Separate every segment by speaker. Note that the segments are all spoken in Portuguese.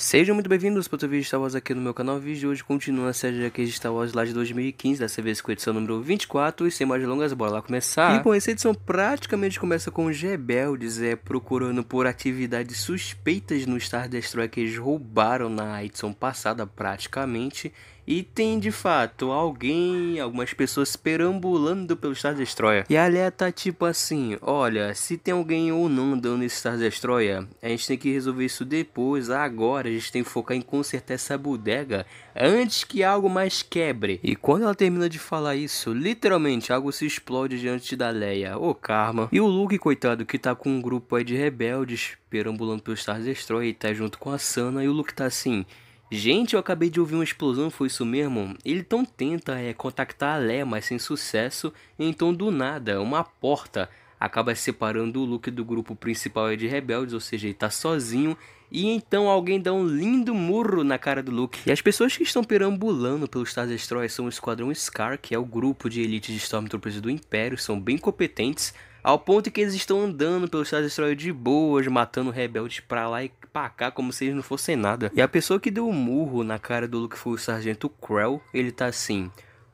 Speaker 1: Sejam muito bem-vindos para outro vídeo de Star Wars aqui no meu canal. O vídeo de hoje continua a série aqui de Star Wars lá de 2015, dessa vez com a edição número 24. E sem mais longas, bora lá começar. E bom, essa edição praticamente começa com os rebeldes é, procurando por atividades suspeitas no Star Destroyer que eles roubaram na edição passada praticamente. E tem de fato alguém, algumas pessoas perambulando pelo Star Destroyer. E a Leia tá tipo assim: olha, se tem alguém ou não andando nesse Star Destroyer, a gente tem que resolver isso depois, agora agora a gente tem que focar em consertar essa bodega antes que algo mais quebre. E quando ela termina de falar isso, literalmente algo se explode diante da Leia. Ô, oh, karma. E o Luke, coitado, que tá com um grupo aí de rebeldes perambulando pelo Star Destroyer e tá junto com a Sana. E o Luke tá assim. Gente, eu acabei de ouvir uma explosão, foi isso mesmo? Ele então tenta é, contactar a Leia, mas sem sucesso. Então, do nada, uma porta acaba separando o Luke do grupo principal é de rebeldes, ou seja, ele tá sozinho. E então alguém dá um lindo murro na cara do Luke. E as pessoas que estão perambulando pelos Star Destroyer são o Esquadrão Scar, que é o grupo de elite de Stormtroopers do Império, são bem competentes, ao ponto que eles estão andando pelos Star Destroyer de boas, matando rebeldes pra lá e pra cá, como se eles não fossem nada. E a pessoa que deu o um murro na cara do Luke foi o Sargento Krell, ele tá assim...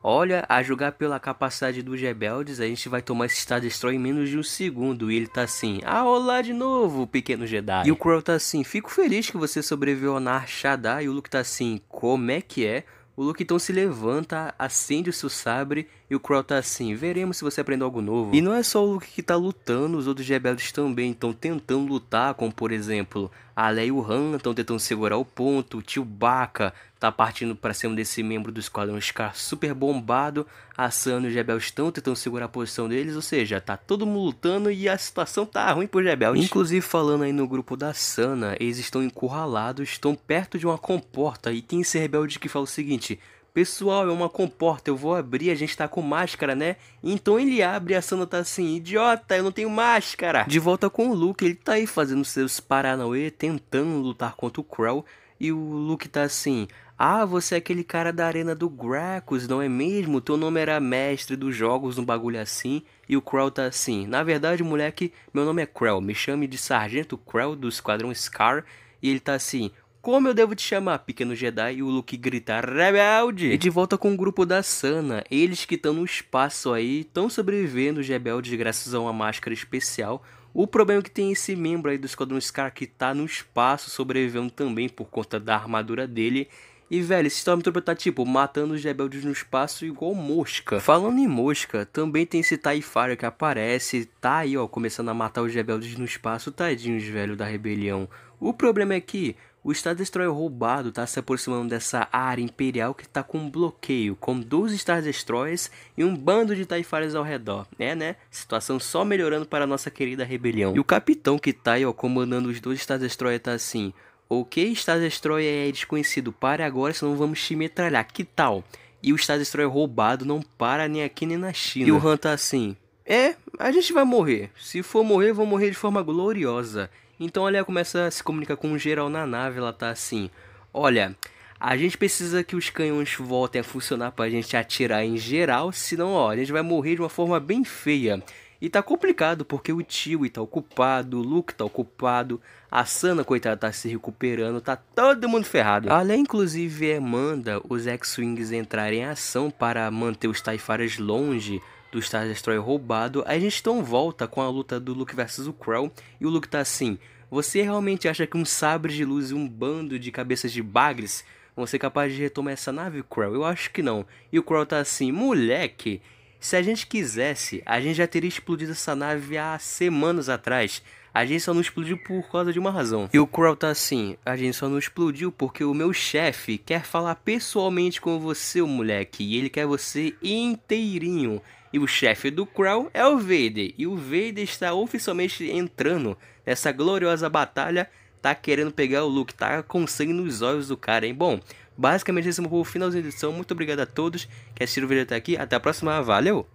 Speaker 1: Olha, a julgar pela capacidade dos rebeldes, a gente vai tomar esse Star Destroy em menos de um segundo. E ele tá assim, ah, olá de novo, pequeno Jedi. E o Crow tá assim, fico feliz que você sobreviveu ao Nar Shaddaa. E o Luke tá assim, como é que é? O Luke então se levanta, acende o seu sabre e o Crow tá assim, veremos se você aprendeu algo novo. E não é só o Luke que tá lutando, os outros rebeldes também estão tentando lutar, como por exemplo, a Leia e o Han estão tentando segurar o ponto, o tio Baca tá partindo para cima desse membro do Esquadrão Scar super bombado, a Sana e o Jebel estão tentando segurar a posição deles, ou seja, tá todo mundo lutando e a situação tá ruim pro Jebel. Inclusive, falando aí no grupo da Sana, eles estão encurralados, estão perto de uma comporta e tem esse rebelde que fala o seguinte... Pessoal, é uma comporta, eu vou abrir, a gente tá com máscara, né? Então ele abre a Sana tá assim, idiota, eu não tenho máscara. De volta com o Luke, ele tá aí fazendo seus paranauê, tentando lutar contra o Krell. E o Luke tá assim, ah, você é aquele cara da arena do Gracos, não é mesmo? Teu nome era mestre dos jogos, um bagulho assim. E o Krell tá assim, na verdade, moleque, meu nome é Krell, me chame de Sargento Krell do Esquadrão Scar. E ele tá assim, como eu devo te chamar, pequeno Jedi? E o Luke grita, rebelde! E de volta com o grupo da Sana, eles que estão no espaço aí, estão sobrevivendo os rebeldes graças a uma máscara especial. O problema é que tem esse membro aí do Esquadrão Scar que tá no espaço sobrevivendo também por conta da armadura dele. E, velho, esse Stormtrooper tá, tipo, matando os rebeldes no espaço igual mosca. Falando em mosca, também tem esse TIE Fighter que aparece, tá aí, ó, começando a matar os rebeldes no espaço, tadinhos, velho, da rebelião. O problema é que o Star Destroyer roubado está se aproximando dessa área imperial que está com um bloqueio, com dois Star Destroyers e um bando de Taifares ao redor. É, né? Situação só melhorando para a nossa querida rebelião. E o capitão que tá aí, ó, comandando os dois Star Destroyers tá assim... Ok, Star Destroyer é desconhecido, pare agora, senão vamos te metralhar. Que tal? E o Star Destroyer roubado não para nem aqui nem na China. E o Han tá assim... É, a gente vai morrer. Se for morrer, vou morrer de forma gloriosa. Então Leia começa a se comunicar com o geral na nave, ela tá assim: "Olha, a gente precisa que os canhões voltem a funcionar pra gente atirar em geral, senão, ó, a gente vai morrer de uma forma bem feia." E tá complicado porque o tio tá ocupado, o Luke tá ocupado, a Sana, coitada, tá se recuperando, tá todo mundo ferrado. Além, inclusive, é manda os X-Wings entrarem em ação para manter os Taifaras longe do Star Destroyer roubado. Aí a gente então volta com a luta do Luke versus o Krell. E o Luke tá assim: Você realmente acha que um sabre de luz e um bando de cabeças de bagres vão ser capazes de retomar essa nave, Krell? Eu acho que não. E o Krell tá assim: Moleque, se a gente quisesse, a gente já teria explodido essa nave há semanas atrás. A gente só não explodiu por causa de uma razão. E o Crow tá assim: a gente só não explodiu porque o meu chefe quer falar pessoalmente com você, o moleque, e ele quer você inteirinho. E o chefe do Crow é o Vader, e o Vader está oficialmente entrando nessa gloriosa batalha, tá querendo pegar o Luke, tá com sangue nos olhos do cara, hein? Bom, Basicamente, esse é o finalzinho da edição. Muito obrigado a todos que assistiram o vídeo até aqui. Até a próxima. Valeu!